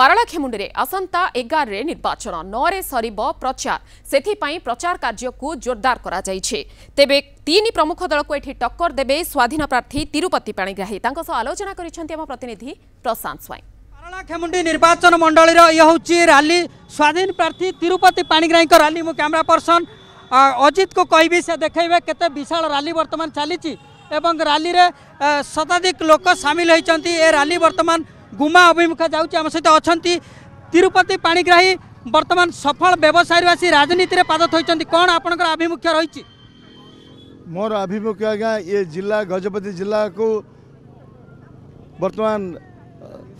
ପାରଳାଖେମୁଣ୍ଡିରେ ଆସନ୍ତା ଏଗାରରେ ନିର୍ବାଚନ ନଅରେ ସରିବ ପ୍ରଚାର ସେଥିପାଇଁ ପ୍ରଚାର କାର୍ଯ୍ୟକୁ ଜୋରଦାର କରାଯାଇଛି ତେବେ ତିନି ପ୍ରମୁଖ ଦଳକୁ ଏଠି ଟକ୍କର ଦେବେ ସ୍ୱାଧୀନ ପ୍ରାର୍ଥୀ ତିରୁପତି ପାଣିଗ୍ରାହୀ ତାଙ୍କ ସହ ଆଲୋଚନା କରିଛନ୍ତି ଆମ ପ୍ରତିନିଧି ପ୍ରଶାନ୍ତ ସ୍ୱାଇଁ ପାରଳାଖେମୁଣ୍ଡି ନିର୍ବାଚନ ମଣ୍ଡଳୀର ଇଏ ହେଉଛି ରାଲି ସ୍ୱାଧୀନ ପ୍ରାର୍ଥୀ ତିରୁପତି ପାଣିଗ୍ରାହୀଙ୍କ ରାଲି ମୁଁ କ୍ୟାମେରା ପର୍ସନ ଅଜିତକୁ କହିବି ସେ ଦେଖାଇବେ କେତେ ବିଶାଳ ରାଲି ବର୍ତ୍ତମାନ ଚାଲିଛି ଏବଂ ରାଲିରେ ଶତାଧିକ ଲୋକ ସାମିଲ ହୋଇଛନ୍ତି ଏ ରାଲି ବର୍ତ୍ତମାନ ଗୁମା ଅଭିମୁଖେ ଯାଉଛି ଆମ ସହିତ ଅଛନ୍ତି ତିରୁପତି ପାଣିଗ୍ରାହୀ ବର୍ତ୍ତମାନ ସଫଳ ବ୍ୟବସାୟୀରୁ ଆସି ରାଜନୀତିରେ ପାଦ ଥୋଇଛନ୍ତି କ'ଣ ଆପଣଙ୍କର ଆଭିମୁଖ୍ୟ ରହିଛି ମୋର ଆଭିମୁଖ୍ୟ ଆଜ୍ଞା ଏ ଜିଲ୍ଲା ଗଜପତି ଜିଲ୍ଲାକୁ ବର୍ତ୍ତମାନ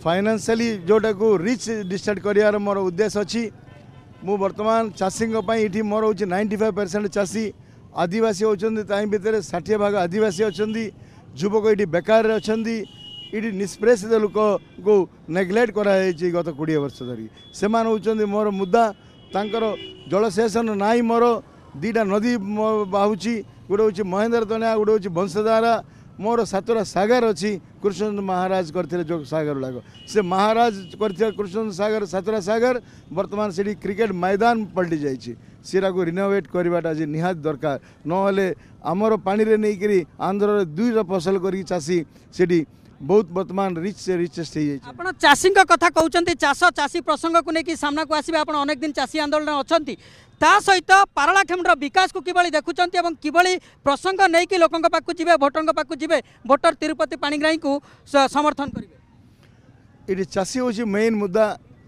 ଫାଇନାନ୍ସିଆଲି ଯେଉଁଟାକୁ ରିଚ୍ ଡିଷ୍ଟ୍ରିକ୍ଟ କରିବାର ମୋର ଉଦ୍ଦେଶ୍ୟ ଅଛି ମୁଁ ବର୍ତ୍ତମାନ ଚାଷୀଙ୍କ ପାଇଁ ଏଠି ମୋର ହେଉଛି ନାଇଣ୍ଟି ଫାଇଭ୍ ପରସେଣ୍ଟ ଚାଷୀ ଆଦିବାସୀ ହେଉଛନ୍ତି ତାହିଁ ଭିତରେ ଷାଠିଏ ଭାଗ ଆଦିବାସୀ ଅଛନ୍ତି ଯୁବକ ଏଠି ବେକାରରେ ଅଛନ୍ତି यदि निष्प्रेसित लोकको नेग्लेक्ट गराइ गत 20 वर्ष मोर मुद्दा तांकर जल सेशन नाही मोर दिडा नदी बाहुन्छ महेंद्र दनिया गुडो गएपछि वंशधारा मोर सातरा सागर अच्छु कृष्णचन्द्र महाराज गरिसर गुडकृचन्द्र सागर सतरा सागर वर्तमान सिडी क्रिकेट मैदान पल्टि रिनोवेट करबाटा जे निहति दरकार नहोला आमर रे दुई र फसल गरिक चासी सठी ବହୁତ ବର୍ତ୍ତମାନ ରିଚ୍ ସେ ରିଚେଷ୍ଟ ହେଇଯାଇଛି ଆପଣ ଚାଷୀଙ୍କ କଥା କହୁଛନ୍ତି ଚାଷ ଚାଷୀ ପ୍ରସଙ୍ଗକୁ ନେଇକି ସାମ୍ନାକୁ ଆସିବେ ଆପଣ ଅନେକ ଦିନ ଚାଷୀ ଆନ୍ଦୋଳନରେ ଅଛନ୍ତି ତା ସହିତ ପାରଳାଖେମୁଣ୍ଡର ବିକାଶକୁ କିଭଳି ଦେଖୁଛନ୍ତି ଏବଂ କିଭଳି ପ୍ରସଙ୍ଗ ନେଇକି ଲୋକଙ୍କ ପାଖକୁ ଯିବେ ଭୋଟରଙ୍କ ପାଖକୁ ଯିବେ ଭୋଟର ତିରୁପତି ପାଣିଗ୍ରାହୀଙ୍କୁ ସମର୍ଥନ କରିବେ ଏଠି ଚାଷୀ ହେଉଛି ମେନ୍ ମୁଦ୍ଦା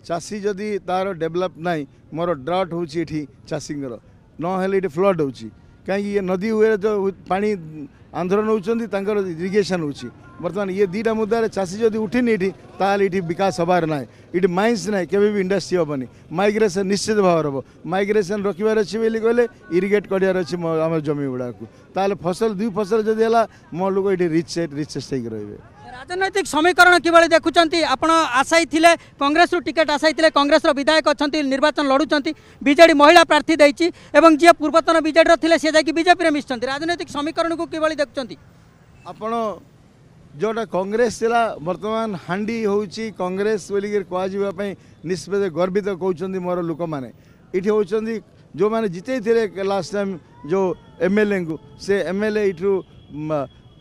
ଚାଷୀ ଯଦି ତାର ଡେଭଲପ୍ ନାହିଁ ମୋର ଡ୍ରଟ୍ ହେଉଛି ଏଠି ଚାଷୀଙ୍କର ନହେଲେ ଏଠି ଫ୍ଲଡ୍ ହେଉଛି कहाँ इ नदी पा आन्ध्र नहुन्छ तर इरिगेसन हुन्छ बर्तन युई मुद्दा चासी जुन उठेन यी विकास बिकासार नै यी माइन्स नै के इंडस्ट्री हेन माइग्रेसन निश्चित भाव मैग्रेसन रोक्यारोली कहिले इरिगेट गरेर म आम जमिगुडा त फसल दुई फसल जिम्मे होला म लोक एट रिच सेस्ट हु राजनैतिक समीकरण केही देखुन्छ आउँछ आशाइले कङ्ग्रेस रु ट आशाई कङ्ग्रेस र विधायक अहिले निर्वाचन लडुन्छ विजेडी महिला प्रार्थी जिए पूर्वतन विजेडि ले सिकि विजेपि मिसिन्छ राजनैतिक समीकरणको के भयो देख्छ जो कङ्ग्रेस छ बर्तमान हान्डी हौ कङ्ग्रेस बोलिक गर्वित निष्प मोर लोक मैले यहाँ हौ जो जितैले लास्ट टाइम जो एमएलए यु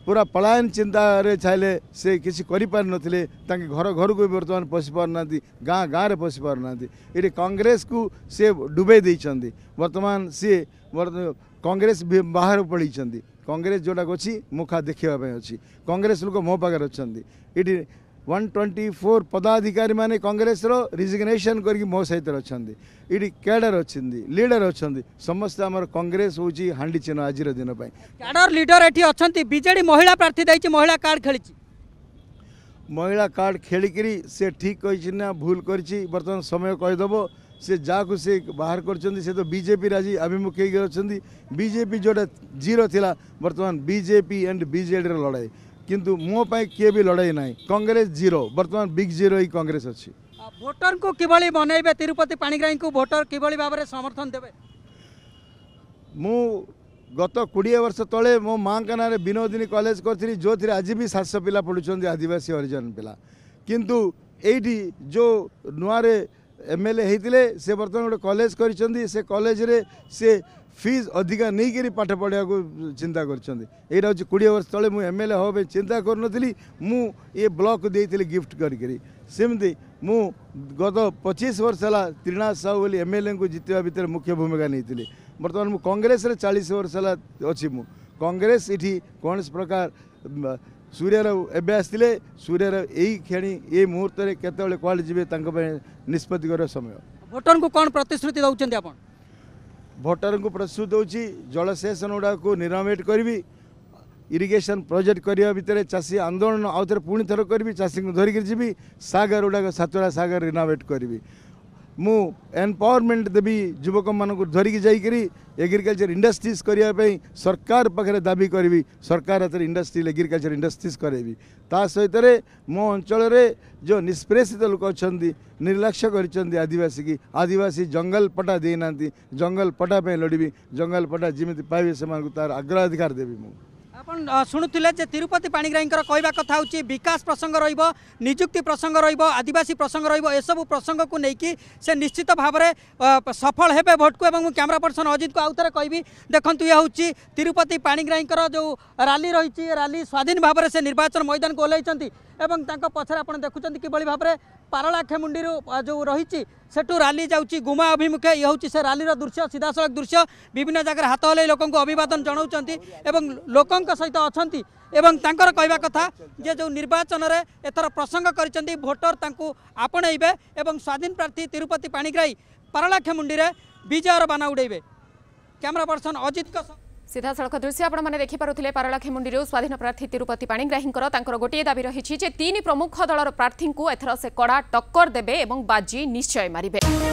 ପୁରା ପଳାୟନ ଚିନ୍ତାରେ ଛାଇଲେ ସେ କିଛି କରିପାରିନଥିଲେ ତାଙ୍କ ଘର ଘରକୁ ବି ବର୍ତ୍ତମାନ ପଶିପାରୁନାହାନ୍ତି ଗାଁ ଗାଁରେ ପଶିପାରୁନାହାନ୍ତି ଏଠି କଂଗ୍ରେସକୁ ସେ ଡୁବେଇ ଦେଇଛନ୍ତି ବର୍ତ୍ତମାନ ସିଏ କଂଗ୍ରେସ ବାହାରକୁ ପଳେଇଛନ୍ତି କଂଗ୍ରେସ ଯେଉଁଟାକୁ ଅଛି ମୋ ଦେଖାଇବା ପାଇଁ ଅଛି କଂଗ୍ରେସ ଲୋକ ମୋ ପାଖରେ ଅଛନ୍ତି ଏଠି ಒನ್ ಟ್ವೆಂಟಿ ಫೋರ್ ಪದಾಧಿಕಾರಿ ಮನೆ ಕಾಂಗ್ರೆಸ್ರ ରିଜିଗ୍ନେସନ୍ କରିକି ମୋ ସହିତ ଅଛନ୍ତି ଏଠି କ୍ୟାଡ଼ର ଅଛନ୍ତି ଲିଡର ଅଛନ୍ତି ସମସ୍ତେ ଆମର କଂଗ୍ରେସ ହେଉଛି ହାଣ୍ଡି ଚିହ୍ନ ଆଜିର ଦିନ ପାଇଁ କ୍ୟାଡ଼ର ଲିଡର ଏଠି ଅଛନ୍ତି ବିଜେଡ଼ି ମହିଳା ପ୍ରାର୍ଥୀ ଦେଇଛି ମହିଳା କାର୍ଡ଼ ଖେଳିଛି ମହିଳା କାର୍ଡ଼ ଖେଳିକିରି ସେ ଠିକ୍ କହିଛି ନା ଭୁଲ କରିଛି ବର୍ତ୍ତମାନ ସମୟ କହିଦେବ ସେ ଯାହାକୁ ସେ ବାହାର କରିଛନ୍ତି ସେ ତ ବିଜେପିରେ ଆଜି ଆଭିମୁଖ ହେଇକି ଅଛନ୍ତି ବିଜେପି ଯେଉଁଟା ଜିରୋ ଥିଲା ବର୍ତ୍ତମାନ ବିଜେପି ଆଣ୍ଡ ବିଜେଡ଼ିର ଲଢ଼ାଇ କିନ୍ତୁ ମୋ ପାଇଁ କିଏ ବି ଲଢ଼େଇ ନାହିଁ କଂଗ୍ରେସ ଜିରୋ ବର୍ତ୍ତମାନ ବିଗ୍ ଜିରୋ ହିଁ କଂଗ୍ରେସ ଅଛି ଭୋଟରଙ୍କୁ କିଭଳି ମନେଇବେ ତିରୁପତି ପାଣିଗ୍ରାହୀଙ୍କୁ ଭୋଟର କିଭଳି ଭାବରେ ସମର୍ଥନ ଦେବେ ମୁଁ ଗତ କୋଡ଼ିଏ ବର୍ଷ ତଳେ ମୋ ମାଆଙ୍କ ନାଁରେ ବିନୋଦିନୀ କଲେଜ କରିଥିଲି ଯେଉଁଥିରେ ଆଜି ବି ସାତଶହ ପିଲା ପଢ଼ୁଛନ୍ତି ଆଦିବାସୀ ହରିଜନ ପିଲା କିନ୍ତୁ ଏଇଠି ଯେଉଁ ନୂଆରେ ଏମଏଲଏ ହେଇଥିଲେ ସେ ବର୍ତ୍ତମାନ ଗୋଟେ କଲେଜ କରିଛନ୍ତି ସେ କଲେଜରେ ସେ ଫିଜ୍ ଅଧିକା ନେଇକରି ପାଠ ପଢ଼ିବାକୁ ଚିନ୍ତା କରିଛନ୍ତି ଏଇଟା ହେଉଛି କୋଡ଼ିଏ ବର୍ଷ ତଳେ ମୁଁ ଏମଏଲଏ ହେବା ପାଇଁ ଚିନ୍ତା କରୁନଥିଲି ମୁଁ ଏ ବ୍ଲକ୍ ଦେଇଥିଲି ଗିଫ୍ଟ କରିକରି ସେମିତି ମୁଁ ଗତ ପଚିଶ ବର୍ଷ ହେଲା ତ୍ରିନାଥ ସାହୁ ବୋଲି ଏମଏଲଏଙ୍କୁ ଜିତିବା ଭିତରେ ମୁଖ୍ୟ ଭୂମିକା ନେଇଥିଲି ବର୍ତ୍ତମାନ ମୁଁ କଂଗ୍ରେସରେ ଚାଳିଶ ବର୍ଷ ହେଲା ଅଛି ମୁଁ କଂଗ୍ରେସ ଏଠି କୌଣସି ପ୍ରକାର ସୂର୍ଯ୍ୟରାଓ ଏବେ ଆସିଥିଲେ ସୂର୍ଯ୍ୟରାଓ ଏଇ କ୍ଷଣି ଏଇ ମୁହୂର୍ତ୍ତରେ କେତେବେଳେ କୁଆଡ଼େ ଯିବେ ତାଙ୍କ ପାଇଁ ନିଷ୍ପତ୍ତି କରିବା ସମୟ ଭୋଟରଙ୍କୁ କ'ଣ ପ୍ରତିଶ୍ରୁତି ଦେଉଛନ୍ତି ଆପଣ ଭୋଟରଙ୍କୁ ପ୍ରତିଶ୍ରୁତି ଦେଉଛି ଜଳସେଚନ ଗୁଡ଼ାକୁ ନିରାମେଟ କରିବି ଇରିଗେସନ୍ ପ୍ରୋଜେକ୍ଟ କରିବା ଭିତରେ ଚାଷୀ ଆନ୍ଦୋଳନ ଆଉ ଥରେ ପୁଣି ଥର କରିବି ଚାଷୀଙ୍କୁ ଧରିକି ଯିବି ସାଗର ଗୁଡ଼ାକ ସାତୁରା ସାଗର ରିନୋଭେଟ୍ କରିବି ମୁଁ ଏନପାୱାରମେଣ୍ଟ ଦେବି ଯୁବକମାନଙ୍କୁ ଧରିକି ଯାଇକରି ଏଗ୍ରିକଲଚର ଇଣ୍ଡଷ୍ଟ୍ରିଜ୍ କରିବା ପାଇଁ ସରକାର ପାଖରେ ଦାବି କରିବି ସରକାର ହାତରେ ଇଣ୍ଡଷ୍ଟ୍ରିଜ୍ ଏଗ୍ରିକଲଚର ଇଣ୍ଡଷ୍ଟ୍ରିଜ୍ କରାଇବି ତା ସହିତରେ ମୋ ଅଞ୍ଚଳରେ ଯେଉଁ ନିଷ୍ପ୍ରେଷିତ ଲୋକ ଅଛନ୍ତି ନିର୍ଲକ୍ଷ୍ୟ କରିଛନ୍ତି ଆଦିବାସୀକି ଆଦିବାସୀ ଜଙ୍ଗଲ ପଟା ଦେଇନାହାନ୍ତି ଜଙ୍ଗଲ ପଟା ପାଇଁ ଲଢ଼ିବି ଜଙ୍ଗଲ ପଟା ଯେମିତି ପାଇବେ ସେମାନଙ୍କୁ ତାର ଅଗ୍ରାଧିକାର ଦେବି ମୁଁ પણ સુણુ તિલા જે તિરુપતિ પાણીગરાઈ કર કઈવા કથા હોચી વિકાસ પ્રસંગ રઈબો નિયુક્તિ પ્રસંગ રઈબો આદિવાસી પ્રસંગ રઈબો એ સબ પ્રસંગ કો નેકી સે નિશ્ચિત ભાવરે સફળ હેબે ભોટકુ એબઉ કેમેરા પર્સન અજીત કો આઉતરે કઈબી દેખંતુ યે હોચી તિરુપતિ પાણીગરાઈ કર જો રાલી રઈચી આ રાલી સ્વાધીન ભાવરે સે નિર્વાચન મેદાન કો ઓલેઈ ચંતિ એબઉ તાંકો પછર આપણ દેખુ ચંતિ કે બળી ભાવરે ପାରଳାଖେ ଯେଉଁ ରହିଛି ସେଠୁ ରାଲି ଯାଉଛି ଗୁମା ଅଭିମୁଖେ ଇଏ ହେଉଛି ସେ ରାଲିର ଦୃଶ୍ୟ ସିଧାସଳଖ ଦୃଶ୍ୟ ବିଭିନ୍ନ ଜାଗାରେ ହାତ ହଲେଇ ଲୋକଙ୍କୁ ଅଭିବାଦନ ଜଣାଉଛନ୍ତି ଏବଂ ଲୋକଙ୍କ ସହିତ ଅଛନ୍ତି ଏବଂ ତାଙ୍କର କହିବା କଥା ଯେ ଯେଉଁ ନିର୍ବାଚନରେ ଏଥର ପ୍ରସଙ୍ଗ କରିଛନ୍ତି ଭୋଟର ତାଙ୍କୁ ଆପଣେଇବେ ଏବଂ ସ୍ୱାଧୀନ ପ୍ରାର୍ଥୀ ତିରୁପତି ପାଣିଗ୍ରାହୀ ପାରଳାଖେମୁଣ୍ଡିରେ ବିଜୟର ବାନା ଉଡ଼େଇବେ କ୍ୟାମେରା ପର୍ସନ ଅଜିତଙ୍କ ସିଧାସଳଖ ଦୃଶ୍ୟ ଆପଣମାନେ ଦେଖିପାରୁଥିଲେ ପାରଳାଖେମୁଣ୍ଡିରୁ ସ୍ୱାଧୀନ ପ୍ରାର୍ଥୀ ତିରୁପତି ପାଣିଗ୍ରାହୀଙ୍କର ତାଙ୍କର ଗୋଟିଏ ଦାବି ରହିଛି ଯେ ତିନି ପ୍ରମୁଖ ଦଳର ପ୍ରାର୍ଥୀଙ୍କୁ ଏଥର ସେ କଡ଼ା ଟକ୍କର ଦେବେ ଏବଂ ବାଜି ନିଶ୍ଚୟ ମାରିବେ